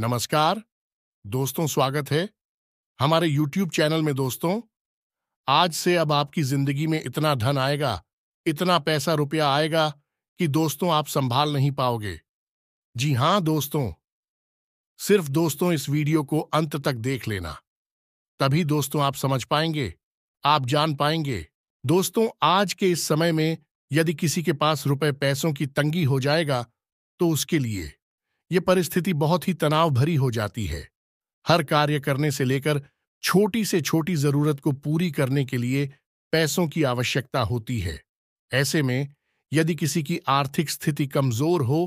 नमस्कार दोस्तों स्वागत है हमारे YouTube चैनल में दोस्तों आज से अब आपकी जिंदगी में इतना धन आएगा इतना पैसा रुपया आएगा कि दोस्तों आप संभाल नहीं पाओगे जी हां दोस्तों सिर्फ दोस्तों इस वीडियो को अंत तक देख लेना तभी दोस्तों आप समझ पाएंगे आप जान पाएंगे दोस्तों आज के इस समय में यदि किसी के पास रुपए पैसों की तंगी हो जाएगा तो उसके लिए ये परिस्थिति बहुत ही तनाव भरी हो जाती है हर कार्य करने से लेकर छोटी से छोटी जरूरत को पूरी करने के लिए पैसों की आवश्यकता होती है ऐसे में यदि किसी की आर्थिक स्थिति कमजोर हो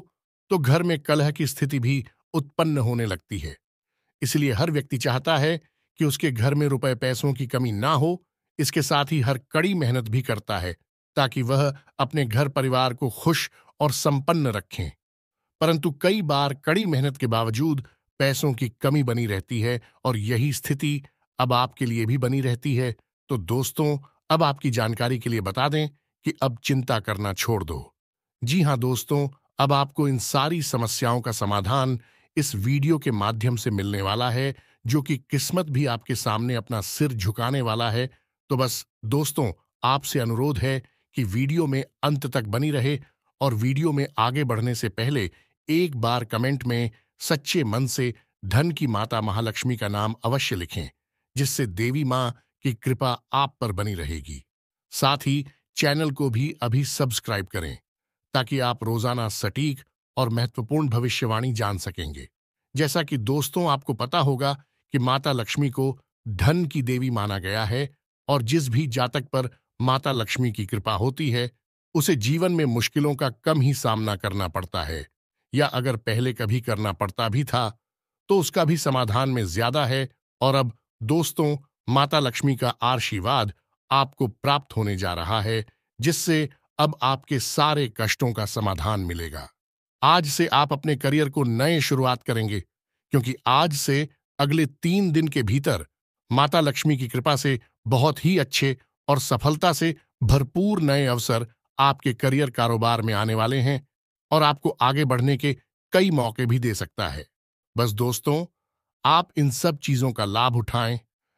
तो घर में कलह की स्थिति भी उत्पन्न होने लगती है इसलिए हर व्यक्ति चाहता है कि उसके घर में रुपए पैसों की कमी ना हो इसके साथ ही हर कड़ी मेहनत भी करता है ताकि वह अपने घर परिवार को खुश और संपन्न रखें परंतु कई बार कड़ी मेहनत के बावजूद पैसों की कमी बनी रहती है और यही स्थिति अब आपके लिए भी बनी रहती है तो दोस्तों अब आपकी जानकारी के लिए बता दें कि अब चिंता करना छोड़ दो जी हां दोस्तों अब आपको इन सारी समस्याओं का समाधान इस वीडियो के माध्यम से मिलने वाला है जो कि किस्मत भी आपके सामने अपना सिर झुकाने वाला है तो बस दोस्तों आपसे अनुरोध है कि वीडियो में अंत तक बनी रहे और वीडियो में आगे बढ़ने से पहले एक बार कमेंट में सच्चे मन से धन की माता महालक्ष्मी का नाम अवश्य लिखें जिससे देवी माँ की कृपा आप पर बनी रहेगी साथ ही चैनल को भी अभी सब्सक्राइब करें ताकि आप रोजाना सटीक और महत्वपूर्ण भविष्यवाणी जान सकेंगे जैसा कि दोस्तों आपको पता होगा कि माता लक्ष्मी को धन की देवी माना गया है और जिस भी जातक पर माता लक्ष्मी की कृपा होती है उसे जीवन में मुश्किलों का कम ही सामना करना पड़ता है या अगर पहले कभी करना पड़ता भी था तो उसका भी समाधान में ज्यादा है और अब दोस्तों माता लक्ष्मी का आशीर्वाद आपको प्राप्त होने जा रहा है जिससे अब आपके सारे कष्टों का समाधान मिलेगा आज से आप अपने करियर को नए शुरुआत करेंगे क्योंकि आज से अगले तीन दिन के भीतर माता लक्ष्मी की कृपा से बहुत ही अच्छे और सफलता से भरपूर नए अवसर आपके करियर कारोबार में आने वाले हैं और आपको आगे बढ़ने के कई मौके भी दे सकता है बस दोस्तों आप इन सब चीजों का लाभ उठाएं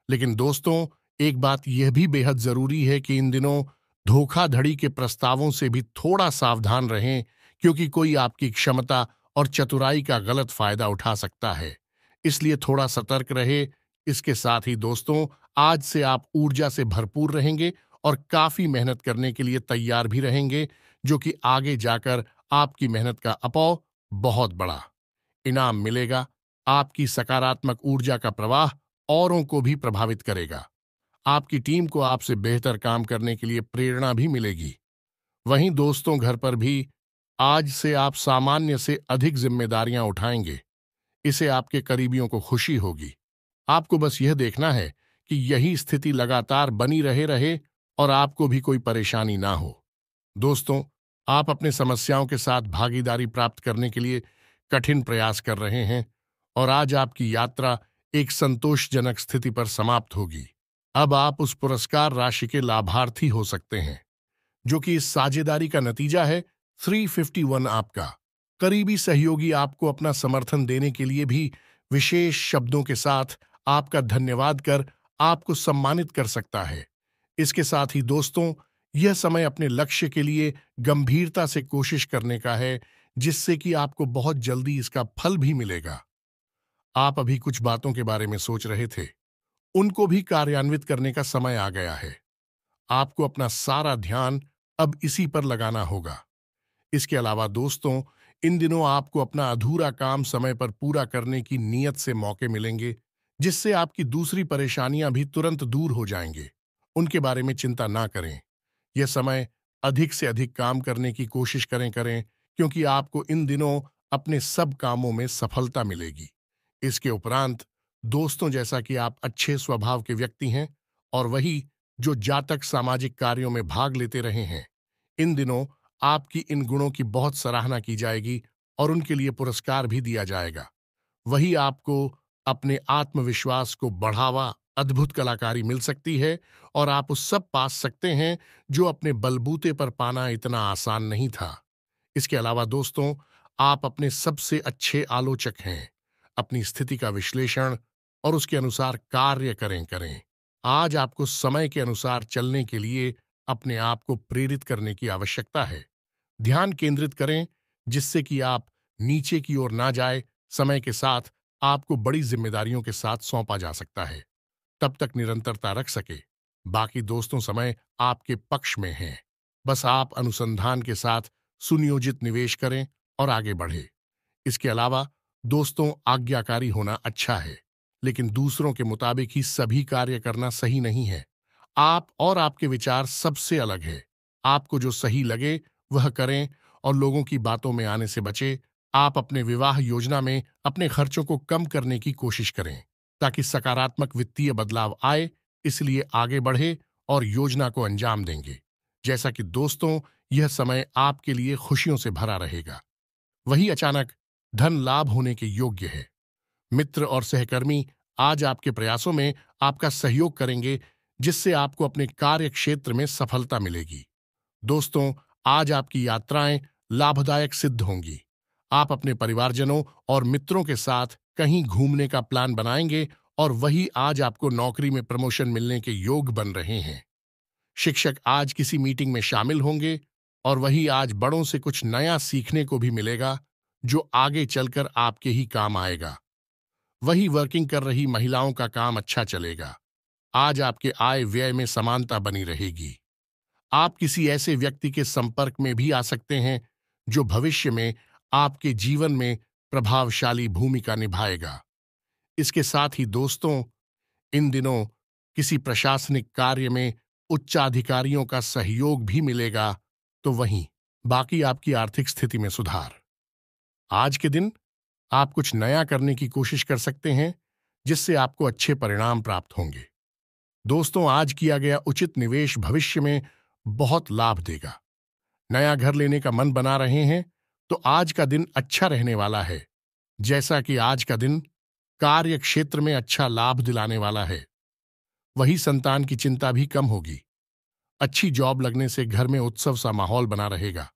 लेकिन दोस्तों एक बात यह भी बेहद जरूरी है कि इन दिनों धोखाधड़ी के प्रस्तावों से भी थोड़ा सावधान रहें क्योंकि कोई आपकी क्षमता और चतुराई का गलत फायदा उठा सकता है इसलिए थोड़ा सतर्क रहे इसके साथ ही दोस्तों आज से आप ऊर्जा से भरपूर रहेंगे और काफी मेहनत करने के लिए तैयार भी रहेंगे जो कि आगे जाकर आपकी मेहनत का अपाव बहुत बड़ा इनाम मिलेगा आपकी सकारात्मक ऊर्जा का प्रवाह औरों को भी प्रभावित करेगा आपकी टीम को आपसे बेहतर काम करने के लिए प्रेरणा भी मिलेगी वहीं दोस्तों घर पर भी आज से आप सामान्य से अधिक जिम्मेदारियां उठाएंगे इसे आपके करीबियों को खुशी होगी आपको बस यह देखना है कि यही स्थिति लगातार बनी रहे रहे और आपको भी कोई परेशानी ना हो दोस्तों आप अपने समस्याओं के साथ भागीदारी प्राप्त करने के लिए कठिन प्रयास कर रहे हैं और आज आपकी यात्रा एक संतोषजनक स्थिति पर समाप्त होगी अब आप उस पुरस्कार राशि के लाभार्थी हो सकते हैं जो कि इस साझेदारी का नतीजा है 351 आपका करीबी सहयोगी आपको अपना समर्थन देने के लिए भी विशेष शब्दों के साथ आपका धन्यवाद कर आपको सम्मानित कर सकता है इसके साथ ही दोस्तों यह समय अपने लक्ष्य के लिए गंभीरता से कोशिश करने का है जिससे कि आपको बहुत जल्दी इसका फल भी मिलेगा आप अभी कुछ बातों के बारे में सोच रहे थे उनको भी कार्यान्वित करने का समय आ गया है आपको अपना सारा ध्यान अब इसी पर लगाना होगा इसके अलावा दोस्तों इन दिनों आपको अपना अधूरा काम समय पर पूरा करने की नीयत से मौके मिलेंगे जिससे आपकी दूसरी परेशानियां भी तुरंत दूर हो जाएंगे उनके बारे में चिंता ना करें यह समय अधिक से अधिक काम करने की कोशिश करें करें क्योंकि आपको इन दिनों अपने सब कामों में सफलता मिलेगी इसके उपरांत दोस्तों जैसा कि आप अच्छे स्वभाव के व्यक्ति हैं और वही जो जातक सामाजिक कार्यों में भाग लेते रहे हैं इन दिनों आपकी इन गुणों की बहुत सराहना की जाएगी और उनके लिए पुरस्कार भी दिया जाएगा वही आपको अपने आत्मविश्वास को बढ़ावा अद्भुत कलाकारी मिल सकती है और आप उस सब पा सकते हैं जो अपने बलबूते पर पाना इतना आसान नहीं था इसके अलावा दोस्तों आप अपने सबसे अच्छे आलोचक हैं अपनी स्थिति का विश्लेषण और उसके अनुसार कार्य करें करें आज आपको समय के अनुसार चलने के लिए अपने आप को प्रेरित करने की आवश्यकता है ध्यान केंद्रित करें जिससे कि आप नीचे की ओर ना जाए समय के साथ आपको बड़ी जिम्मेदारियों के साथ सौंपा जा सकता है तब तक निरंतरता रख सके बाकी दोस्तों समय आपके पक्ष में हैं बस आप अनुसंधान के साथ सुनियोजित निवेश करें और आगे बढ़े इसके अलावा दोस्तों आज्ञाकारी होना अच्छा है लेकिन दूसरों के मुताबिक ही सभी कार्य करना सही नहीं है आप और आपके विचार सबसे अलग है आपको जो सही लगे वह करें और लोगों की बातों में आने से बचे आप अपने विवाह योजना में अपने खर्चों को कम करने की कोशिश करें ताकि सकारात्मक वित्तीय बदलाव आए इसलिए आगे बढ़े और योजना को अंजाम देंगे जैसा कि दोस्तों यह समय आपके लिए खुशियों से भरा रहेगा वही अचानक धन लाभ होने के योग्य है मित्र और सहकर्मी आज आपके प्रयासों में आपका सहयोग करेंगे जिससे आपको अपने कार्य क्षेत्र में सफलता मिलेगी दोस्तों आज आपकी यात्राएं लाभदायक सिद्ध होंगी आप अपने परिवारजनों और मित्रों के साथ कहीं घूमने का प्लान बनाएंगे और वही आज आपको नौकरी में प्रमोशन मिलने के योग बन रहे हैं शिक्षक आज किसी मीटिंग में शामिल होंगे और वही आज बड़ों से कुछ नया सीखने को भी मिलेगा जो आगे चलकर आपके ही काम आएगा वही वर्किंग कर रही महिलाओं का काम अच्छा चलेगा आज आपके आय व्यय में समानता बनी रहेगी आप किसी ऐसे व्यक्ति के संपर्क में भी आ सकते हैं जो भविष्य में आपके जीवन में प्रभावशाली भूमिका निभाएगा इसके साथ ही दोस्तों इन दिनों किसी प्रशासनिक कार्य में उच्चाधिकारियों का सहयोग भी मिलेगा तो वहीं बाकी आपकी आर्थिक स्थिति में सुधार आज के दिन आप कुछ नया करने की कोशिश कर सकते हैं जिससे आपको अच्छे परिणाम प्राप्त होंगे दोस्तों आज किया गया उचित निवेश भविष्य में बहुत लाभ देगा नया घर लेने का मन बना रहे हैं तो आज का दिन अच्छा रहने वाला है जैसा कि आज का दिन कार्य क्षेत्र में अच्छा लाभ दिलाने वाला है वही संतान की चिंता भी कम होगी अच्छी जॉब लगने से घर में उत्सव सा माहौल बना रहेगा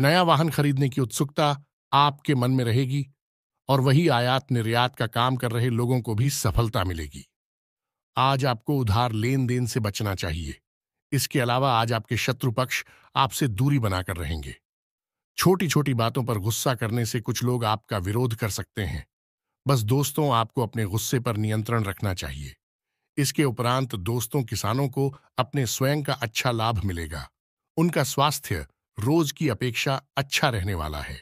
नया वाहन खरीदने की उत्सुकता आपके मन में रहेगी और वही आयात निर्यात का काम कर रहे लोगों को भी सफलता मिलेगी आज आपको उधार लेन देन से बचना चाहिए इसके अलावा आज आपके शत्रु पक्ष आपसे दूरी बनाकर रहेंगे छोटी छोटी बातों पर गुस्सा करने से कुछ लोग आपका विरोध कर सकते हैं बस दोस्तों आपको अपने गुस्से पर नियंत्रण रखना चाहिए इसके उपरांत दोस्तों किसानों को अपने स्वयं का अच्छा लाभ मिलेगा उनका स्वास्थ्य रोज की अपेक्षा अच्छा रहने वाला है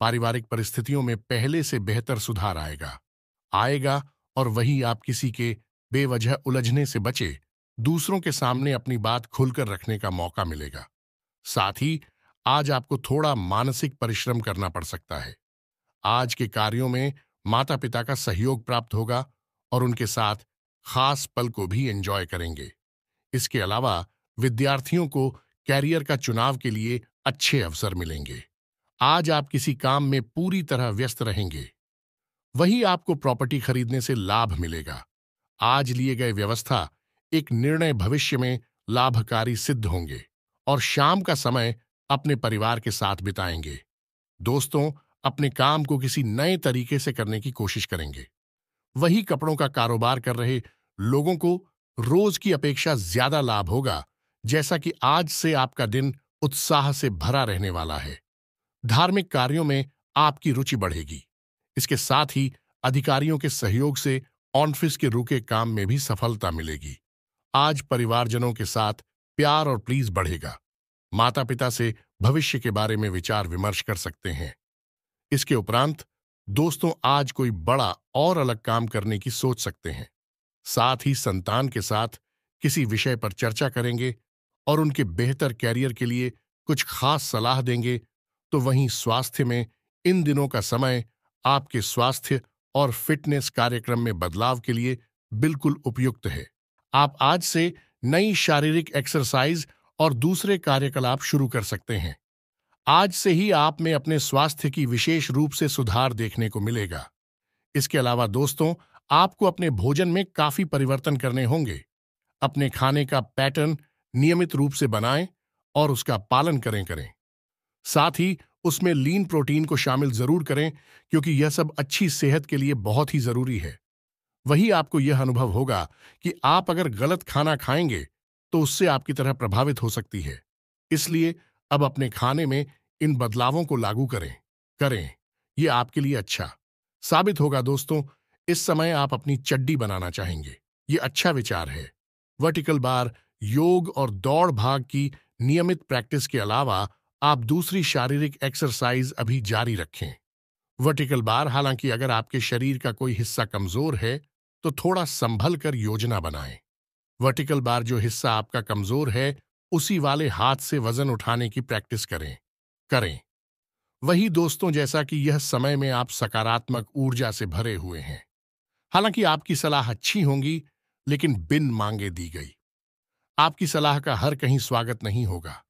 पारिवारिक परिस्थितियों में पहले से बेहतर सुधार आएगा आएगा और वही आप किसी के बेवजह उलझने से बचे दूसरों के सामने अपनी बात खुलकर रखने का मौका मिलेगा साथ ही आज आपको थोड़ा मानसिक परिश्रम करना पड़ सकता है आज के कार्यों में माता पिता का सहयोग प्राप्त होगा और उनके साथ खास पल को भी एंजॉय करेंगे इसके अलावा विद्यार्थियों को कैरियर का चुनाव के लिए अच्छे अवसर मिलेंगे आज आप किसी काम में पूरी तरह व्यस्त रहेंगे वही आपको प्रॉपर्टी खरीदने से लाभ मिलेगा आज लिए गए व्यवस्था एक निर्णय भविष्य में लाभकारी सिद्ध होंगे और शाम का समय अपने परिवार के साथ बिताएंगे दोस्तों अपने काम को किसी नए तरीके से करने की कोशिश करेंगे वही कपड़ों का कारोबार कर रहे लोगों को रोज की अपेक्षा ज्यादा लाभ होगा जैसा कि आज से आपका दिन उत्साह से भरा रहने वाला है धार्मिक कार्यों में आपकी रुचि बढ़ेगी इसके साथ ही अधिकारियों के सहयोग से ऑनफिस के रुके काम में भी सफलता मिलेगी आज परिवारजनों के साथ प्यार और प्लीज बढ़ेगा माता पिता से भविष्य के बारे में विचार विमर्श कर सकते हैं इसके उपरांत दोस्तों आज कोई बड़ा और अलग काम करने की सोच सकते हैं साथ ही संतान के साथ किसी विषय पर चर्चा करेंगे और उनके बेहतर कैरियर के लिए कुछ खास सलाह देंगे तो वहीं स्वास्थ्य में इन दिनों का समय आपके स्वास्थ्य और फिटनेस कार्यक्रम में बदलाव के लिए बिल्कुल उपयुक्त है आप आज से नई शारीरिक एक्सरसाइज और दूसरे कार्यकलाप शुरू कर सकते हैं आज से ही आप में अपने स्वास्थ्य की विशेष रूप से सुधार देखने को मिलेगा इसके अलावा दोस्तों आपको अपने भोजन में काफी परिवर्तन करने होंगे अपने खाने का पैटर्न नियमित रूप से बनाएं और उसका पालन करें करें साथ ही उसमें लीन प्रोटीन को शामिल जरूर करें क्योंकि यह सब अच्छी सेहत के लिए बहुत ही जरूरी है वही आपको यह अनुभव होगा कि आप अगर गलत खाना खाएंगे तो उससे आपकी तरह प्रभावित हो सकती है इसलिए अब अपने खाने में इन बदलावों को लागू करें करें ये आपके लिए अच्छा साबित होगा दोस्तों इस समय आप अपनी चड्डी बनाना चाहेंगे ये अच्छा विचार है वर्टिकल बार योग और दौड़ भाग की नियमित प्रैक्टिस के अलावा आप दूसरी शारीरिक एक्सरसाइज अभी जारी रखें वर्टिकल बार हालांकि अगर आपके शरीर का कोई हिस्सा कमजोर है तो थोड़ा संभल कर योजना बनाएं वर्टिकल बार जो हिस्सा आपका कमजोर है उसी वाले हाथ से वजन उठाने की प्रैक्टिस करें करें वही दोस्तों जैसा कि यह समय में आप सकारात्मक ऊर्जा से भरे हुए हैं हालांकि आपकी सलाह अच्छी होंगी लेकिन बिन मांगे दी गई आपकी सलाह का हर कहीं स्वागत नहीं होगा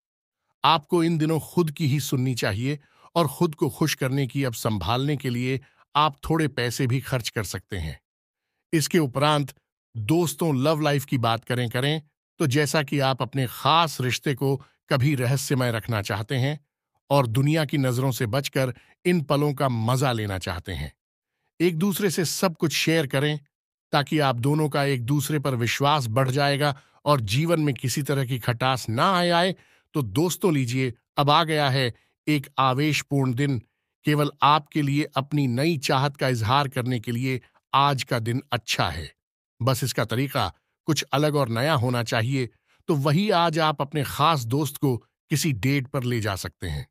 आपको इन दिनों खुद की ही सुननी चाहिए और खुद को खुश करने की अब संभालने के लिए आप थोड़े पैसे भी खर्च कर सकते हैं इसके उपरांत दोस्तों लव लाइफ की बात करें करें तो जैसा कि आप अपने खास रिश्ते को कभी रहस्यमय रखना चाहते हैं और दुनिया की नज़रों से बचकर इन पलों का मज़ा लेना चाहते हैं एक दूसरे से सब कुछ शेयर करें ताकि आप दोनों का एक दूसरे पर विश्वास बढ़ जाएगा और जीवन में किसी तरह की खटास ना आए आए तो दोस्तों लीजिए अब आ गया है एक आवेशपूर्ण दिन केवल आपके लिए अपनी नई चाहत का इजहार करने के लिए आज का दिन अच्छा है बस इसका तरीका कुछ अलग और नया होना चाहिए तो वही आज आप अपने खास दोस्त को किसी डेट पर ले जा सकते हैं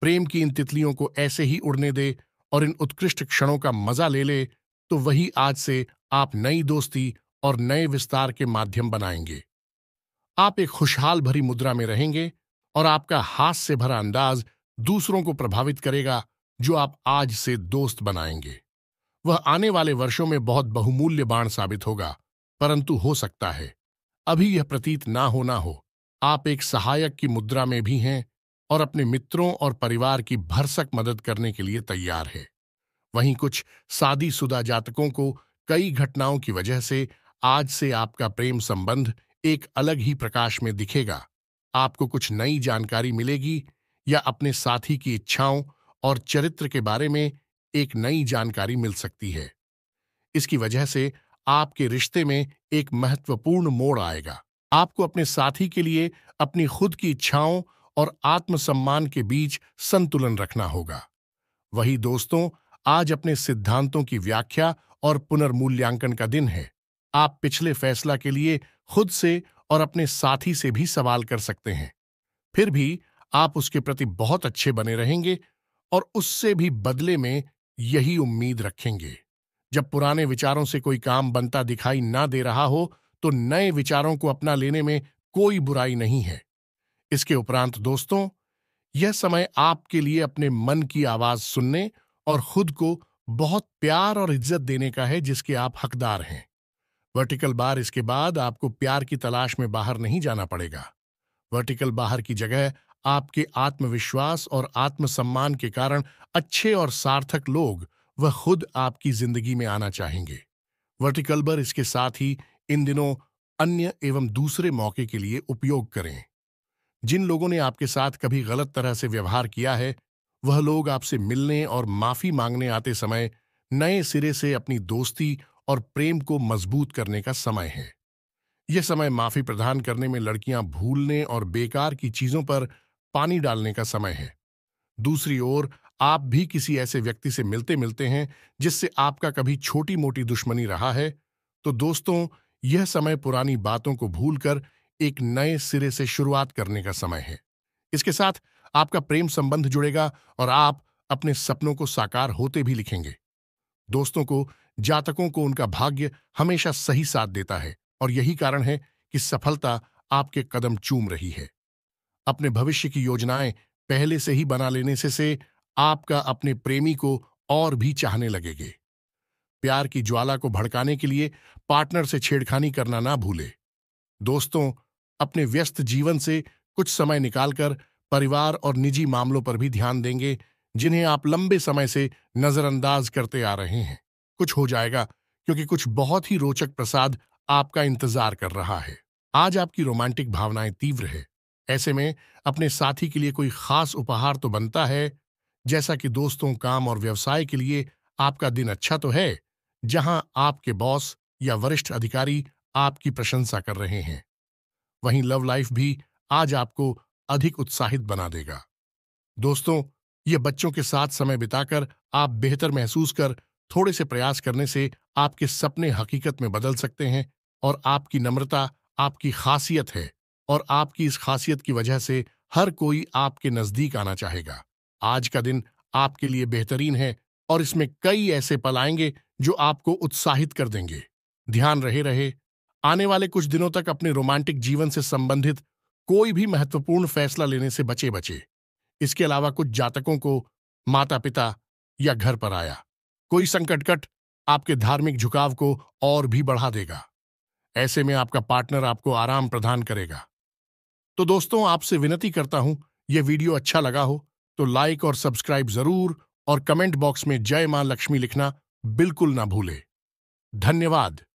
प्रेम की इन तितलियों को ऐसे ही उड़ने दे और इन उत्कृष्ट क्षणों का मजा ले ले तो वही आज से आप नई दोस्ती और नए विस्तार के माध्यम बनाएंगे आप एक खुशहाल भरी मुद्रा में रहेंगे और आपका हाथ से भरा अंदाज दूसरों को प्रभावित करेगा जो आप आज से दोस्त बनाएंगे वह आने वाले वर्षों में बहुत बहुमूल्य बाण साबित होगा परंतु हो सकता है अभी यह प्रतीत ना होना हो आप एक सहायक की मुद्रा में भी हैं और अपने मित्रों और परिवार की भरसक मदद करने के लिए तैयार है वहीं कुछ सादी सुदा जातकों को कई घटनाओं की वजह से आज से आपका प्रेम संबंध एक अलग ही प्रकाश में दिखेगा आपको कुछ नई जानकारी मिलेगी या अपने साथी की इच्छाओं और चरित्र के बारे में एक नई जानकारी मिल सकती है इसकी वजह से आपके रिश्ते में एक महत्वपूर्ण मोड़ आएगा आपको अपने साथी के लिए अपनी खुद की इच्छाओं और आत्मसम्मान के बीच संतुलन रखना होगा वही दोस्तों आज अपने सिद्धांतों की व्याख्या और पुनर्मूल्यांकन का दिन है आप पिछले फैसला के लिए खुद से और अपने साथी से भी सवाल कर सकते हैं फिर भी आप उसके प्रति बहुत अच्छे बने रहेंगे और उससे भी बदले में यही उम्मीद रखेंगे जब पुराने विचारों से कोई काम बनता दिखाई ना दे रहा हो तो नए विचारों को अपना लेने में कोई बुराई नहीं है इसके उपरांत दोस्तों यह समय आपके लिए अपने मन की आवाज सुनने और खुद को बहुत प्यार और इज्जत देने का है जिसके आप हकदार हैं वर्टिकल बार इसके बाद आपको प्यार की तलाश में बाहर नहीं जाना पड़ेगा वर्टिकल बाहर की जगह आपके आत्मविश्वास और आत्मसम्मान के कारण अच्छे और सार्थक लोग वह खुद आपकी जिंदगी में आना चाहेंगे वर्टिकल्बर इसके साथ ही इन दिनों अन्य एवं दूसरे मौके के लिए उपयोग करें जिन लोगों ने आपके साथ कभी गलत तरह से व्यवहार किया है वह लोग आपसे मिलने और माफी मांगने आते समय नए सिरे से अपनी दोस्ती और प्रेम को मजबूत करने का समय है यह समय माफी प्रदान करने में लड़कियां भूलने और बेकार की चीजों पर पानी डालने का समय है दूसरी ओर आप भी किसी ऐसे व्यक्ति से मिलते मिलते हैं जिससे आपका कभी छोटी मोटी दुश्मनी रहा है तो दोस्तों यह समय पुरानी बातों को भूलकर एक नए सिरे से शुरुआत करने का समय है इसके साथ आपका प्रेम संबंध जुड़ेगा और आप अपने सपनों को साकार होते भी लिखेंगे दोस्तों को जातकों को उनका भाग्य हमेशा सही साथ देता है और यही कारण है कि सफलता आपके कदम चूम रही है अपने भविष्य की योजनाएं पहले से ही बना लेने से से आपका अपने प्रेमी को और भी चाहने लगेगे प्यार की ज्वाला को भड़काने के लिए पार्टनर से छेड़खानी करना ना भूले दोस्तों अपने व्यस्त जीवन से कुछ समय निकालकर परिवार और निजी मामलों पर भी ध्यान देंगे जिन्हें आप लंबे समय से नजरअंदाज करते आ रहे हैं कुछ हो जाएगा क्योंकि कुछ बहुत ही रोचक प्रसाद आपका इंतजार कर रहा है आज आपकी रोमांटिक भावनाएं तीव्र है ऐसे में अपने साथी के लिए कोई खास उपहार तो बनता है जैसा कि दोस्तों काम और व्यवसाय के लिए आपका दिन अच्छा तो है जहां आपके बॉस या वरिष्ठ अधिकारी आपकी प्रशंसा कर रहे हैं वहीं लव लाइफ भी आज आपको अधिक उत्साहित बना देगा दोस्तों ये बच्चों के साथ समय बिताकर आप बेहतर महसूस कर थोड़े से प्रयास करने से आपके सपने हकीकत में बदल सकते हैं और आपकी नम्रता आपकी खासियत है और आपकी इस खासियत की वजह से हर कोई आपके नजदीक आना चाहेगा आज का दिन आपके लिए बेहतरीन है और इसमें कई ऐसे पल आएंगे जो आपको उत्साहित कर देंगे ध्यान रहे रहे आने वाले कुछ दिनों तक अपने रोमांटिक जीवन से संबंधित कोई भी महत्वपूर्ण फैसला लेने से बचे बचे इसके अलावा कुछ जातकों को माता पिता या घर पर आया कोई संकटकट आपके धार्मिक झुकाव को और भी बढ़ा देगा ऐसे में आपका पार्टनर आपको आराम प्रदान करेगा तो दोस्तों आपसे विनती करता हूं यह वीडियो अच्छा लगा हो तो लाइक और सब्सक्राइब जरूर और कमेंट बॉक्स में जय मां लक्ष्मी लिखना बिल्कुल ना भूले धन्यवाद